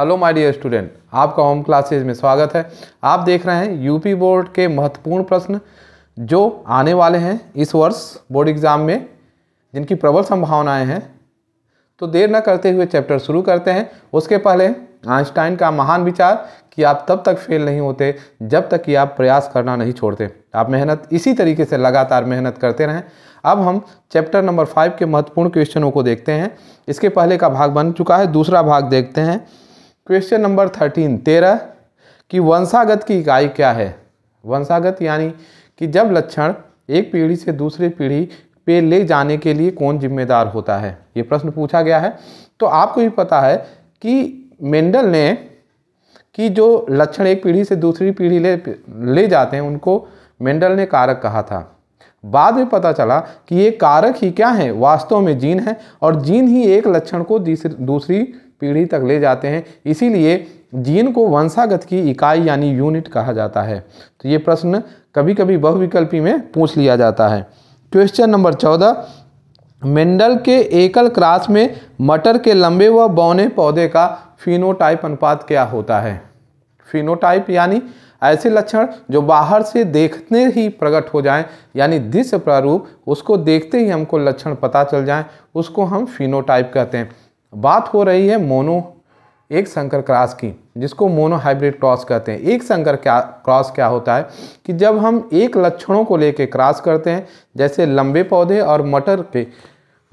hello my dear student आपका home classes में स्वागत है आप देख रहे हैं यूपी बोर्ड के महत्वपूर्ण प्रश्न जो आने वाले हैं इस वर्ष बोर्ड एग्ज़ाम में जिनकी प्रबल संभावनाएं हैं तो देर न करते हुए चैप्टर शुरू करते हैं उसके पहले आइंस्टाइन का महान विचार कि आप तब तक फेल नहीं होते जब तक कि आप प्रयास करना नहीं छोड़ते आप मेहनत इसी तरीके से लगातार मेहनत करते रहें अब हम चैप्टर नंबर फाइव के महत्वपूर्ण क्वेश्चनों को देखते हैं इसके पहले का भाग बन चुका है दूसरा भाग देखते हैं क्वेश्चन नंबर थर्टीन तेरह कि वंशागत की इकाई क्या है वंशागत यानी कि जब लक्षण एक पीढ़ी से दूसरे पीढ़ी पे ले जाने के लिए कौन जिम्मेदार होता है ये प्रश्न पूछा गया है तो आपको भी पता है कि मेंडल ने कि जो लक्षण एक पीढ़ी से दूसरी पीढ़ी ले ले जाते हैं उनको मेंडल ने कारक कहा था बाद में पता चला कि ये कारक ही क्या है वास्तव में जीन है और जीन ही एक लक्षण को दूसरी पीढ़ी तक ले जाते हैं इसीलिए जीन को वंशागत की इकाई यानी यूनिट कहा जाता है तो ये प्रश्न कभी कभी बहुविकल्पी में पूछ लिया जाता है क्वेश्चन नंबर चौदह मेंडल के एकल क्रास में मटर के लंबे व बौने पौधे का फिनोटाइप अनुपात क्या होता है फिनोटाइप यानी ऐसे लक्षण जो बाहर से देखने ही प्रकट हो जाएं यानी दृश्य प्रारूप उसको देखते ही हमको लक्षण पता चल जाएं उसको हम फिनोटाइप कहते हैं बात हो रही है मोनो एक संकर क्रॉस की जिसको मोनो हाइब्रिड क्रॉस कहते हैं एक संकर क्या क्रॉस क्या होता है कि जब हम एक लक्षणों को लेके क्रॉस करते हैं जैसे लंबे पौधे और मटर के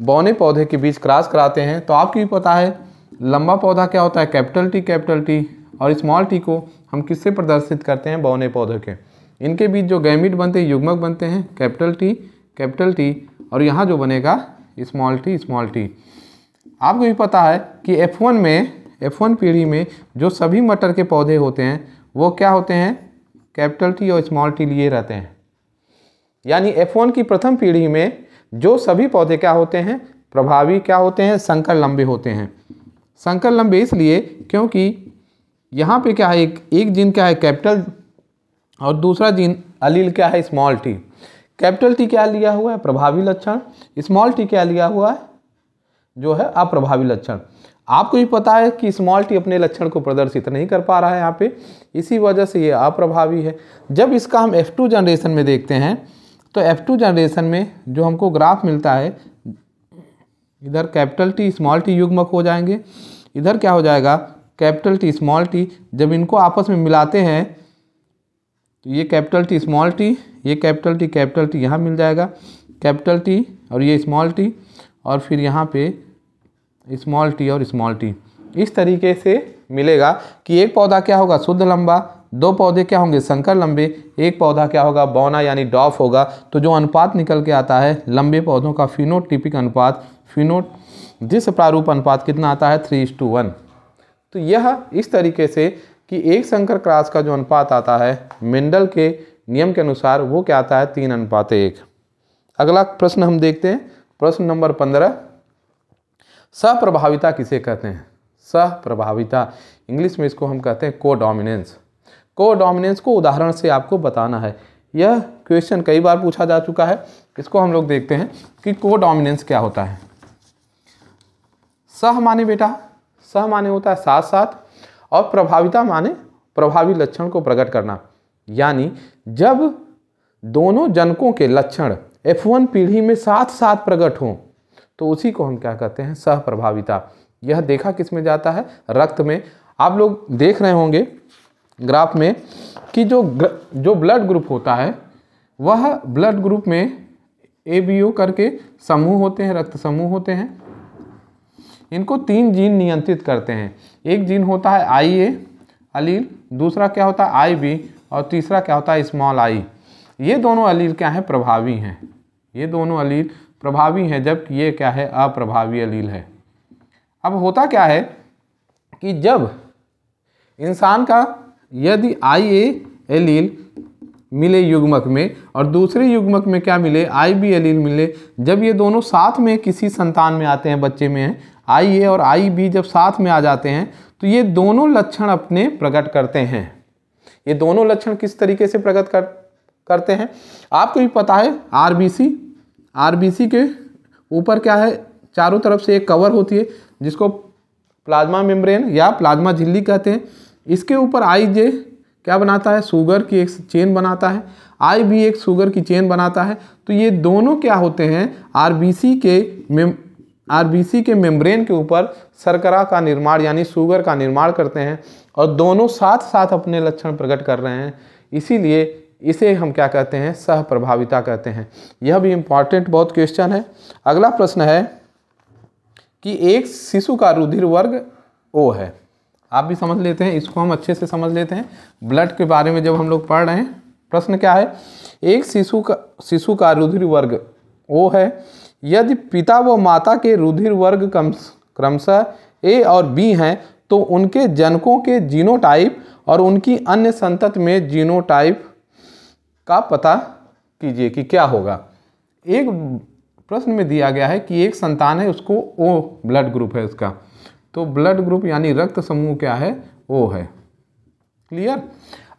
बौने पौधे के बीच क्रॉस कराते हैं तो आपको भी पता है लंबा पौधा क्या होता है कैपिटल टी कैपिटल टी और स्मॉल टी को हम किससे प्रदर्शित करते हैं बौने पौधे के इनके बीच जो गैमिट बनते हैं युग्मक बनते हैं कैपिटल टी कैपिटल टी और यहाँ जो बनेगा स्मॉल टी स्मॉल टी आपको भी पता है कि F1 में F1 पीढ़ी में जो सभी मटर के पौधे होते हैं वो क्या होते हैं कैपिटल टी और स्मॉल टी लिए रहते हैं यानी F1 की प्रथम पीढ़ी में जो सभी पौधे क्या होते हैं प्रभावी क्या होते हैं संकर लंबे होते हैं संकर लंबे इसलिए क्योंकि यहाँ पे क्या है एक एक जीन क्या है कैपिटल और दूसरा जीन अलील क्या है स्मॉल टी कैपिटल टी क्या लिया हुआ है प्रभावी लक्षण स्मॉल टी क्या लिया हुआ है जो है अप्रभावी लक्षण आपको भी पता है कि स्मॉल टी अपने लक्षण को प्रदर्शित नहीं कर पा रहा है यहाँ पे इसी वजह से ये अप्रभावी है जब इसका हम F2 जनरेशन में देखते हैं तो F2 जनरेशन में जो हमको ग्राफ मिलता है इधर कैपिटल टी स्मॉल टी युग्मक हो जाएंगे इधर क्या हो जाएगा कैपिटल टी स्मॉल टी जब इनको आपस में मिलाते हैं तो ये कैपिटल टी स्मॉल टी ये कैपिटल टी कैपिटल टी यहाँ मिल जाएगा कैपिटल टी और ये स्मॉल टी और फिर यहाँ पे स्मॉल टी और स्मॉल टी इस तरीके से मिलेगा कि एक पौधा क्या होगा शुद्ध लंबा दो पौधे क्या होंगे संकर लंबे एक पौधा क्या होगा बौना यानी डॉफ होगा तो जो अनुपात निकल के आता है लंबे पौधों का फिनोटिपिक अनुपात फिनोट जिस प्रारूप अनुपात कितना आता है थ्री टू वन तो यह इस तरीके से कि एक संकर क्रास का जो अनुपात आता है मेंडल के नियम के अनुसार वो क्या आता है तीन अनुपात एक अगला प्रश्न हम देखते हैं प्रश्न नंबर पंद्रह सहप्रभाविता किसे कहते हैं सहप्रभाविता इंग्लिश में इसको हम कहते हैं को डोमिनेंस को डोमिनेंस को उदाहरण से आपको बताना है यह क्वेश्चन कई बार पूछा जा चुका है इसको हम लोग देखते हैं कि को डोमिनेंस क्या होता है सह माने बेटा सह माने होता है साथ साथ और प्रभाविता माने प्रभावी लक्षण को प्रकट करना यानी जब दोनों जनकों के लक्षण F1 पीढ़ी में साथ साथ प्रकट हों तो उसी को हम क्या कहते हैं सह प्रभाविता यह देखा किस में जाता है रक्त में आप लोग देख रहे होंगे ग्राफ में कि जो जो ब्लड ग्रुप होता है वह ब्लड ग्रुप में ए बी ओ करके समूह होते हैं रक्त समूह होते हैं इनको तीन जीन नियंत्रित करते हैं एक जीन होता है आई ए अलील दूसरा क्या होता है आई बी और तीसरा क्या होता है स्मॉल आई ये दोनों अलील क्या हैं प्रभावी हैं ये दोनों अलील प्रभावी हैं जबकि ये क्या है अप्रभावी अलील है अब होता क्या है कि जब इंसान का यदि आई ए एलील मिले युग्मक में और दूसरे युग्मक में क्या मिले आई बी एलील मिले जब ये दोनों साथ में किसी संतान में आते हैं बच्चे में हैं आई ए और आई बी जब साथ में आ जाते हैं तो ये दोनों लक्षण अपने प्रकट करते हैं ये दोनों लक्षण किस तरीके से प्रकट कर करते हैं आपको भी पता है आर बी सी आरबीसी के ऊपर क्या है चारों तरफ से एक कवर होती है जिसको प्लाज्मा मेम्ब्रेन या प्लाज्मा झिल्ली कहते हैं इसके ऊपर आई जे क्या बनाता है शुगर की एक चेन बनाता है आई भी एक शुगर की चेन बनाता है तो ये दोनों क्या होते हैं आरबीसी के मेम आरबीसी के मेम्ब्रेन के ऊपर शर्करा का निर्माण यानी शुगर का निर्माण करते हैं और दोनों साथ साथ अपने लक्षण प्रकट कर रहे हैं इसीलिए इसे हम क्या कहते हैं सह प्रभाविता कहते हैं यह भी इम्पॉर्टेंट बहुत क्वेश्चन है अगला प्रश्न है कि एक शिशु का रुधिर वर्ग ओ है आप भी समझ लेते हैं इसको हम अच्छे से समझ लेते हैं ब्लड के बारे में जब हम लोग पढ़ रहे हैं प्रश्न क्या है एक शिशु का शिशु का रुधिर वर्ग ओ है यदि पिता व माता के रुधिर वर्ग क्रम क्रमशः ए और बी हैं तो उनके जनकों के जीनोटाइप और उनकी अन्य संतत में जीनोटाइप का पता कीजिए कि क्या होगा एक प्रश्न में दिया गया है कि एक संतान है उसको ओ ब्लड ग्रुप है उसका तो ब्लड ग्रुप यानी रक्त समूह क्या है ओ है क्लियर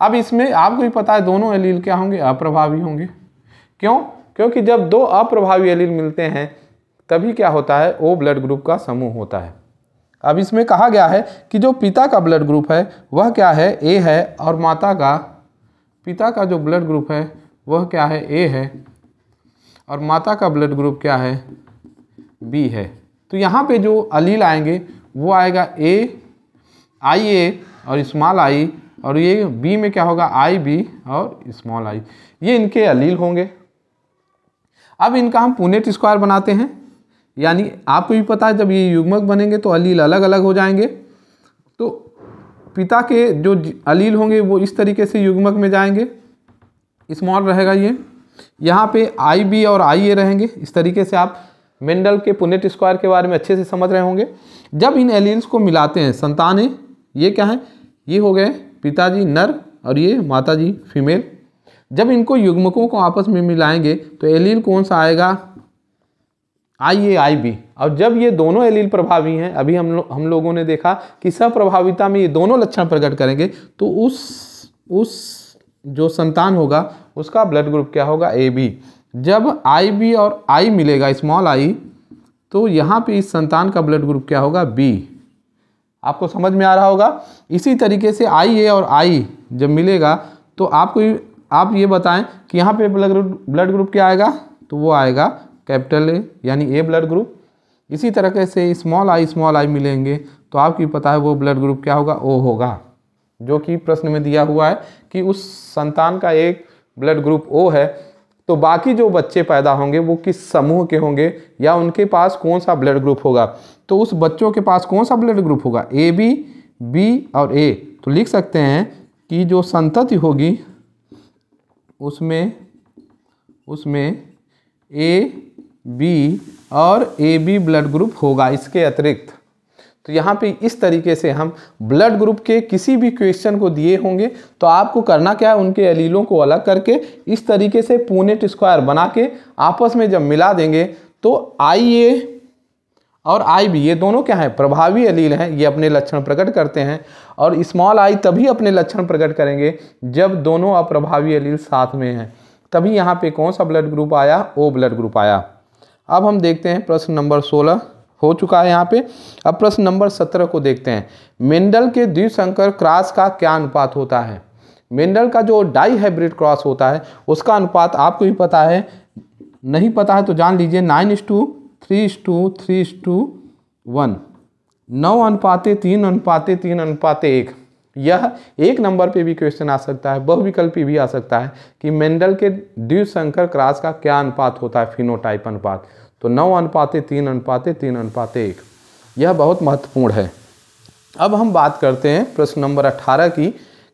अब इसमें आपको भी पता है दोनों एलील क्या होंगे अप्रभावी होंगे क्यों क्योंकि जब दो अप्रभावी एलील मिलते हैं तभी क्या होता है ओ ब्लड ग्रुप का समूह होता है अब इसमें कहा गया है कि जो पिता का ब्लड ग्रुप है वह क्या है ए है और माता का पिता का जो ब्लड ग्रुप है वह क्या है ए है और माता का ब्लड ग्रुप क्या है बी है तो यहाँ पे जो अलील आएंगे वो आएगा ए आई ए और इस्माल आई और ये बी में क्या होगा आई बी और इस्माल आई ये इनके अलील होंगे अब इनका हम पुनेट स्क्वायर बनाते हैं यानी आपको भी पता है जब ये युग्मक बनेंगे तो अलील अलग अलग हो जाएंगे तो पिता के जो अलील होंगे वो इस तरीके से युग्मक में जाएंगे स्मॉल रहेगा ये यहाँ पे आई बी और आई ए रहेंगे इस तरीके से आप मेंडल के पुनेट स्क्वायर के बारे में अच्छे से समझ रहे होंगे जब इन एलियंस को मिलाते हैं संतान ये क्या है ये हो गए पिताजी नर और ये माताजी फीमेल जब इनको युग्मकों को आपस में मिलाएंगे तो एलियन कौन सा आएगा आई ए आई बी और जब ये दोनों एलील प्रभावी हैं अभी हम लो, हम लोगों ने देखा कि सप्रभाविता में ये दोनों लक्षण प्रकट करेंगे तो उस उस जो संतान होगा उसका ब्लड ग्रुप क्या होगा ए बी जब आई बी और आई मिलेगा स्मॉल आई तो यहाँ पे इस संतान का ब्लड ग्रुप क्या होगा बी आपको समझ में आ रहा होगा इसी तरीके से आई ए और आई जब मिलेगा तो आपको आप ये बताएं कि यहाँ पे ब्लड ग्रुप ब्लड ग्रुप क्या आएगा तो वो आएगा कैपिटल ए यानी ए ब्लड ग्रुप इसी तरह से स्मॉल आई स्मॉल आई मिलेंगे तो आपकी पता है वो ब्लड ग्रुप क्या होगा ओ होगा जो कि प्रश्न में दिया हुआ है कि उस संतान का एक ब्लड ग्रुप ओ है तो बाकी जो बच्चे पैदा होंगे वो किस समूह के होंगे या उनके पास कौन सा ब्लड ग्रुप होगा तो उस बच्चों के पास कौन सा ब्लड ग्रुप होगा ए बी बी और ए तो लिख सकते हैं कि जो संतति होगी उसमें उसमें ए बी और ए बी ब्लड ग्रुप होगा इसके अतिरिक्त तो यहाँ पे इस तरीके से हम ब्लड ग्रुप के किसी भी क्वेश्चन को दिए होंगे तो आपको करना क्या है उनके अलीलों को अलग करके इस तरीके से पूनेट स्क्वायर बना के आपस में जब मिला देंगे तो आई ए और आई बी ये दोनों क्या हैं प्रभावी अलील हैं ये अपने लक्षण प्रकट करते हैं और स्मॉल आई तभी अपने लक्षण प्रकट करेंगे जब दोनों अप्रभावी अलील साथ में हैं तभी यहाँ पे कौन सा ब्लड ग्रुप आया ओ ब्लड ग्रुप आया अब हम देखते हैं प्रश्न नंबर सोलह हो चुका है यहाँ पे अब प्रश्न नंबर सत्रह को देखते हैं मेंडल के द्विशंकर क्रॉस का क्या अनुपात होता है मेंडल का जो डाई हाइब्रिड क्रॉस होता है उसका अनुपात आपको ही पता है नहीं पता है तो जान लीजिए nine is to three is to three is to one नौ अनुपाते तीन अनुपाते तीन अनुपाते एक यह एक नंबर पे भी क्वेश्चन आ सकता है बहुविकल्पी भी आ सकता है कि मेंडल के द्विशंकर क्रास का क्या अनुपात होता है फिनोटाइप अनुपात तो नौ अनुपाते तीन अनुपाते तीन अनुपाते एक यह बहुत महत्वपूर्ण है अब हम बात करते हैं प्रश्न नंबर अट्ठारह की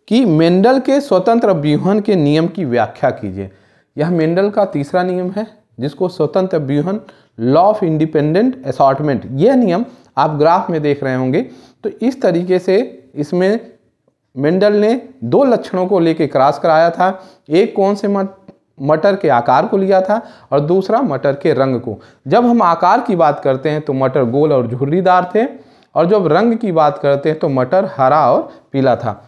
कि मेंडल के स्वतंत्र व्यूहन के नियम की व्याख्या कीजिए यह मेंडल का तीसरा नियम है जिसको स्वतंत्र व्यूहन लॉ ऑफ इंडिपेंडेंट असॉटमेंट यह नियम आप ग्राफ में देख रहे होंगे तो इस तरीके से इसमें मेंडल ने दो लक्षणों को लेकर क्रॉस कराया था एक कौन से मत मटर के आकार को लिया था और दूसरा मटर के रंग को जब हम आकार की बात करते हैं तो मटर गोल और झुर्रीदार थे और जब रंग की बात करते हैं तो मटर हरा और पीला था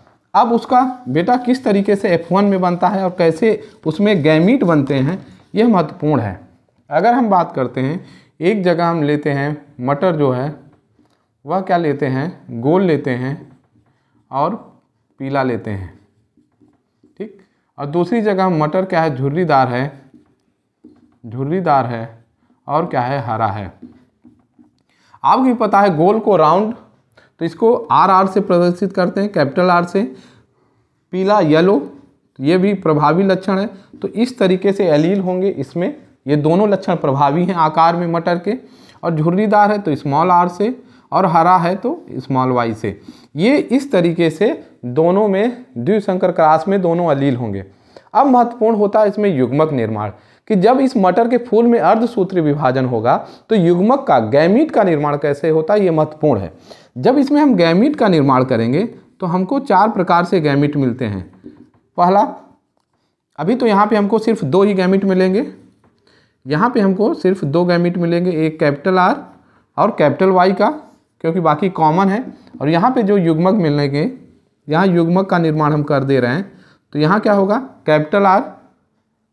अब उसका बेटा किस तरीके से F1 में बनता है और कैसे उसमें गैमीट बनते हैं यह महत्वपूर्ण है अगर हम बात करते हैं एक जगह हम लेते हैं मटर जो है वह क्या लेते हैं गोल लेते हैं और पीला लेते हैं ठीक और दूसरी जगह मटर क्या है झुर्रीदार है झुर्रीदार है और क्या है हरा है आपको भी पता है गोल को राउंड तो इसको आर आर से प्रदर्शित करते हैं कैपिटल आर से पीला येलो तो ये भी प्रभावी लक्षण है तो इस तरीके से एलील होंगे इसमें ये दोनों लक्षण प्रभावी हैं आकार में मटर के और झुर्रीदार है तो स्मॉल आर से और हरा है तो स्मॉल वाई से ये इस तरीके से दोनों में द्विशंकर क्रास में दोनों अलील होंगे अब महत्वपूर्ण होता है इसमें युग्मक निर्माण कि जब इस मटर के फूल में अर्धसूत्र विभाजन होगा तो युग्मक का गैमिट का निर्माण कैसे होता है ये महत्वपूर्ण है जब इसमें हम गैमिट का निर्माण करेंगे तो हमको चार प्रकार से गैमिट मिलते हैं पहला अभी तो यहाँ पे हमको सिर्फ दो ही गैमिट मिलेंगे यहाँ पे हमको सिर्फ दो गैमिट मिलेंगे एक कैपिटल आर और कैपिटल वाई का क्योंकि बाकी कॉमन है और यहाँ पे जो युग्मक मिलने के यहाँ युग्मक का निर्माण हम कर दे रहे हैं तो यहाँ क्या होगा कैपिटल आर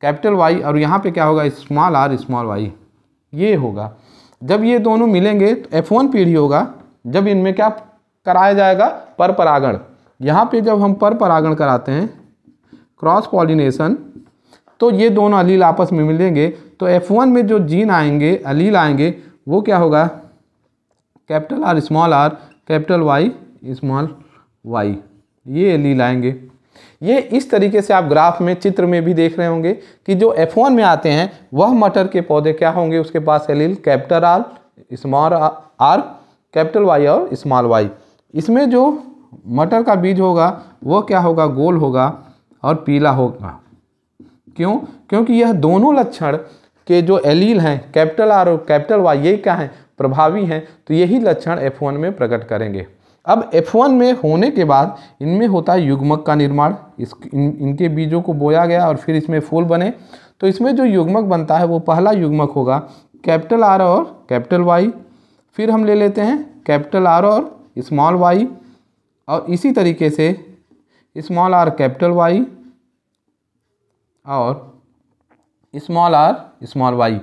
कैपिटल वाई और यहाँ पे क्या होगा स्मॉल आर स्मॉल वाई ये होगा जब ये दोनों मिलेंगे तो एफ वन पीढ़ी होगा जब इनमें क्या कराया जाएगा पर परागण यहाँ पे जब हम पर परागण कराते हैं क्रॉस पॉलिनेशन तो ये दोनों अलील आपस में मिलेंगे तो F1 में जो जीन आएंगे अलील आएंगे वो क्या होगा capital R small R capital Y small Y ये ली लाएंगे ये इस तरीके से आप ग्राफ में चित्र में भी देख रहे होंगे कि जो एफ वन में आते हैं वह मटर के पौधे क्या होंगे उसके पास allele capital R small R capital Y और स्मॉल वाई इसमें जो मटर का बीज होगा वह क्या होगा गोल होगा और पीला होगा क्यों क्योंकि यह दोनों लक्षण के जो एलील हैं कैपिटल आर और कैपिटल वाई ये क्या हैं प्रभावी हैं तो यही लक्षण एफ में प्रकट करेंगे अब F1 में होने के बाद इनमें होता है युग्मक का निर्माण इस इन, इनके बीजों को बोया गया और फिर इसमें फूल बने तो इसमें जो युग्मक बनता है वो पहला युग्मक होगा कैपिटल आर और कैपिटल वाई फिर हम ले लेते हैं कैपिटल आर और स्मॉल वाई और इसी तरीके से स्मॉल आर कैपिटल वाई और स्मॉल आर स्मॉल वाई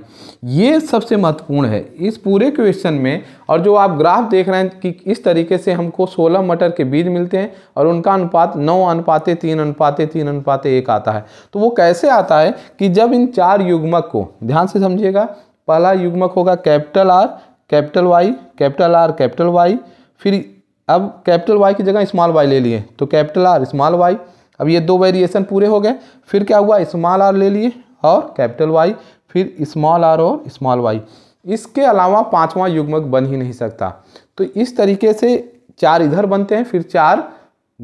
ये सबसे महत्वपूर्ण है इस पूरे क्वेश्चन में और जो आप ग्राफ देख रहे हैं कि इस तरीके से हमको 16 मटर के बीज मिलते हैं और उनका अनुपात 9 अनुपाते तीन अनुपाते तीन अनुपाते एक आता है तो वो कैसे आता है कि जब इन चार युग्मक को ध्यान से समझिएगा पहला युग्मक होगा capital R capital Y capital R capital Y फिर अब कैपिटल वाई की जगह स्मॉल वाई ले लिए तो कैपिटल आर स्मॉल वाई अब ये दो वेरिएशन पूरे हो गए फिर क्या हुआ स्मॉल आर ले लिए और कैपिटल वाई फिर स्मॉल आर और स्मॉल वाई इसके अलावा पांचवा युग्मक बन ही नहीं सकता तो इस तरीके से चार इधर बनते हैं फिर चार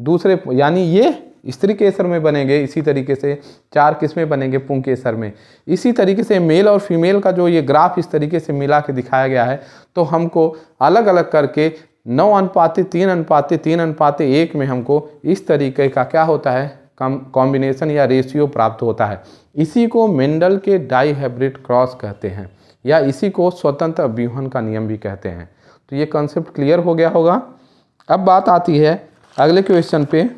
दूसरे यानी ये स्त्री केसर में बनेंगे इसी तरीके से चार किस्में बनेंगे पुंग केसर में इसी तरीके से मेल और फीमेल का जो ये ग्राफ इस तरीके से मिला के दिखाया गया है तो हमको अलग अलग करके नौ अनुपाते तीन अनुपाते तीन अनुपाते एक में हमको इस तरीके का क्या होता है कम कॉम्बिनेशन या रेशियो प्राप्त होता है इसी को मेंडल के डाईहाइब्रिड क्रॉस कहते हैं या इसी को स्वतंत्र अभ्यूहन का नियम भी कहते हैं तो ये कॉन्सेप्ट क्लियर हो गया होगा अब बात आती है अगले क्वेश्चन पे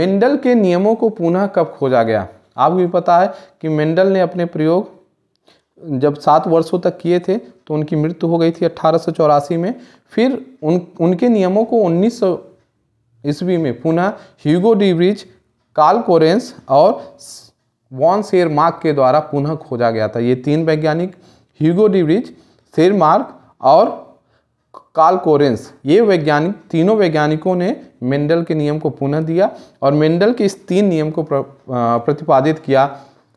मेंडल के नियमों को पुनः कब खोजा गया आपको भी पता है कि मेंडल ने अपने प्रयोग जब सात वर्षों तक किए थे तो उनकी मृत्यु हो गई थी अट्ठारह में फिर उन उनके नियमों को उन्नीस ईस्वी में पुनः ह्यूगो डिब्रिज कार्ल कोरेंस और वॉन शेरमार्क के द्वारा पुनः खोजा गया था ये तीन वैज्ञानिक ह्यूगो डिब्रिज मार्क और काल कोरेंस ये वैज्ञानिक तीनों वैज्ञानिकों ने मेंडल के नियम को पुनः दिया और मेंडल के इस तीन नियम को प्र, प्रतिपादित किया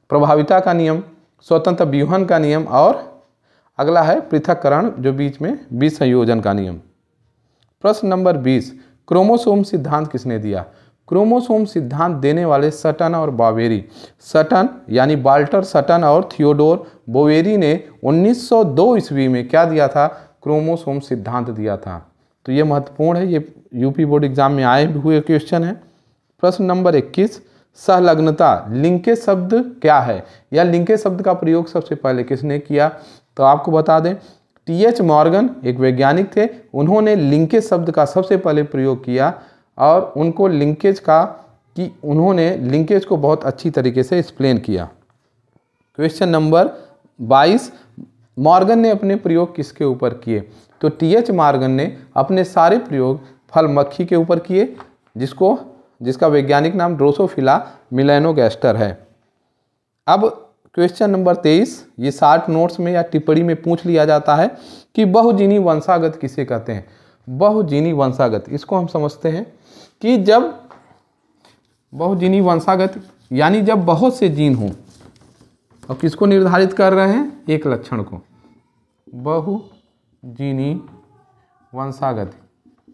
प्रभाविता का नियम स्वतंत्र व्यूहन का नियम और अगला है पृथककरण जो बीच में विसंयोजन का नियम प्रश्न नंबर बीस क्रोमोसोम सिद्धांत किसने दिया क्रोमोसोम सिद्धांत देने वाले सटन और बावेरी सटन यानी बाल्टर सटन और थियोडोर बोवेरी ने 1902 ईस्वी में क्या दिया था क्रोमोसोम सिद्धांत दिया था तो ये महत्वपूर्ण है ये यूपी बोर्ड एग्जाम में आए हुए क्वेश्चन है प्रश्न नंबर 21 सहलग्नता लिंके शब्द क्या है या लिंके शब्द का प्रयोग सबसे पहले किसने किया तो आपको बता दें टी एच मॉर्गन एक वैज्ञानिक थे उन्होंने लिंकेज शब्द का सबसे पहले प्रयोग किया और उनको लिंकेज का कि उन्होंने लिंकेज को बहुत अच्छी तरीके से एक्सप्लेन किया क्वेश्चन नंबर बाईस मॉर्गन ने अपने प्रयोग किसके ऊपर किए तो टी एच मॉर्गन ने अपने सारे प्रयोग फल मक्खी के ऊपर किए जिसको जिसका वैज्ञानिक नाम ड्रोसोफिला मिलेनोगैस्टर है अब क्वेश्चन नंबर तेईस ये शार्ट नोट्स में या टिप्पणी में पूछ लिया जाता है कि बहुजीनी वंशागत किसे कहते हैं बहुजीनी वंशागत इसको हम समझते हैं कि जब बहुजीनी वंशागत यानी जब बहुत से जीन हों और किसको निर्धारित कर रहे हैं एक लक्षण को बहुजीनी वंशागत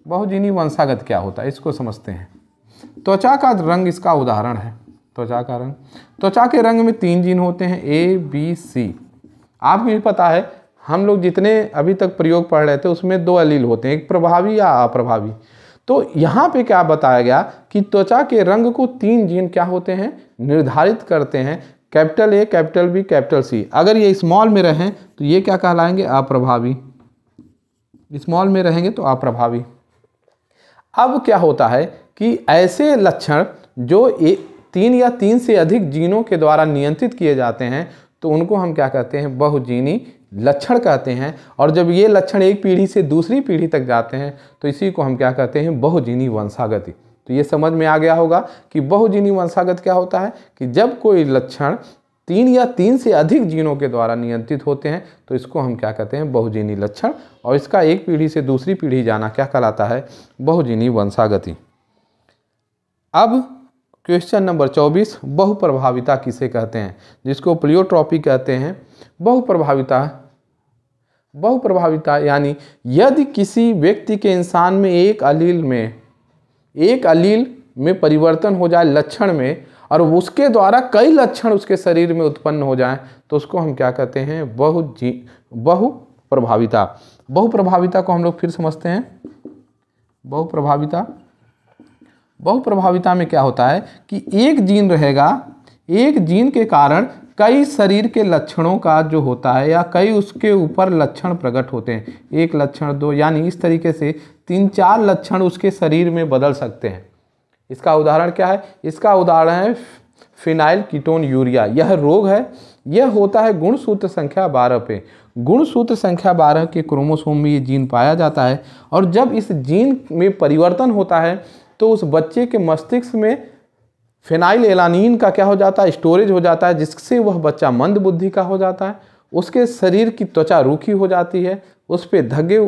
बहुजीनी वंशागत क्या होता है इसको समझते हैं त्वचा का रंग इसका उदाहरण है त्वचा का रंग त्वचा के रंग में तीन जीन होते हैं ए बी सी आपको भी पता है हम लोग जितने अभी तक प्रयोग पढ़ रहे थे उसमें दो अलील होते हैं एक प्रभावी या अप्रभावी तो यहाँ पे क्या बताया गया कि त्वचा के रंग को तीन जीन क्या होते हैं निर्धारित करते हैं capital A capital B capital C अगर ये स्मॉल में रहें तो ये क्या कहलाएंगे अप्रभावी स्मॉल में रहेंगे तो अप्रभावी अब क्या होता है कि ऐसे लक्षण जो तीन या तीन से अधिक जीनों के द्वारा नियंत्रित किए जाते हैं तो उनको हम क्या कहते हैं बहुजीनी लक्षण कहते हैं और जब ये लक्षण एक पीढ़ी से दूसरी पीढ़ी तक जाते हैं तो इसी को हम क्या कहते हैं बहुजीनी वंशागति तो ये समझ में आ गया होगा कि बहुजीनी वंशागत क्या होता है कि जब कोई लक्षण तीन या तीन से अधिक जीनों के द्वारा नियंत्रित होते हैं तो इसको हम क्या कहते हैं बहुजीनी लक्षण और इसका एक पीढ़ी से दूसरी पीढ़ी जाना क्या कहलाता है बहुजीनी वंशागति अब क्वेश्चन नंबर चौबीस बहुप्रभाविता किसे कहते हैं जिसको प्लियोट्रॉपी कहते हैं बहुप्रभाविता बहुप्रभाविता यानी यदि किसी व्यक्ति के इंसान में एक अलील में एक अलील में परिवर्तन हो जाए लक्षण में और उसके द्वारा कई लक्षण उसके शरीर में उत्पन्न हो जाए तो उसको हम क्या कहते हैं बहु जी बहु प्रभाविता को हम लोग फिर समझते हैं बहुप्रभाविता बहुप्रभाविता में क्या होता है कि एक जीन रहेगा एक जीन के कारण कई शरीर के लक्षणों का जो होता है या कई उसके ऊपर लक्षण प्रकट होते हैं एक लक्षण दो यानी इस तरीके से तीन चार लक्षण उसके शरीर में बदल सकते हैं इसका उदाहरण क्या है इसका उदाहरण है फिनाइल कीटोन यूरिया यह रोग है यह होता है गुणसूत्र संख्या बारह पे गुणसूत्र संख्या बारह के क्रोमोसोम में ये जीन पाया जाता है और जब इस जीन में परिवर्तन होता है तो उस बच्चे के मस्तिष्क में फेनाइल एलानीन का क्या हो जाता है स्टोरेज हो जाता है जिससे वह बच्चा मंद बुद्धि का हो जाता है उसके शरीर की त्वचा रूखी हो जाती है उस पर धगे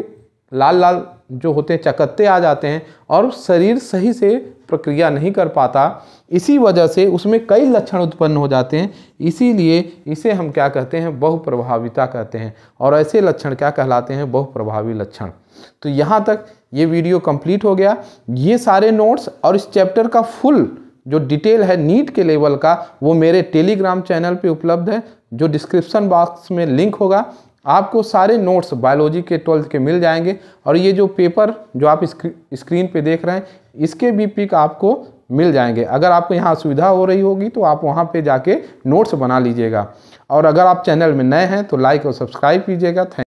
लाल लाल जो होते हैं चकत्ते आ जाते हैं और शरीर सही से प्रक्रिया नहीं कर पाता इसी वजह से उसमें कई लक्षण उत्पन्न हो जाते हैं इसीलिए इसे हम क्या कहते हैं बहुप्रभाविता कहते हैं और ऐसे लक्षण क्या कहलाते हैं बहुप्रभावी लक्षण तो यहाँ तक ये वीडियो कंप्लीट हो गया ये सारे नोट्स और इस चैप्टर का फुल जो डिटेल है नीट के लेवल का वो मेरे टेलीग्राम चैनल पर उपलब्ध है जो डिस्क्रिप्सन बॉक्स में लिंक होगा आपको सारे नोट्स बायोलॉजी के ट्वेल्थ के मिल जाएंगे और ये जो पेपर जो आप स्क्रीन पे देख रहे हैं इसके भी पिक आपको मिल जाएंगे अगर आपको यहाँ असुविधा हो रही होगी तो आप वहाँ पे जाके नोट्स बना लीजिएगा और अगर आप चैनल में नए हैं तो लाइक और सब्सक्राइब कीजिएगा थैंक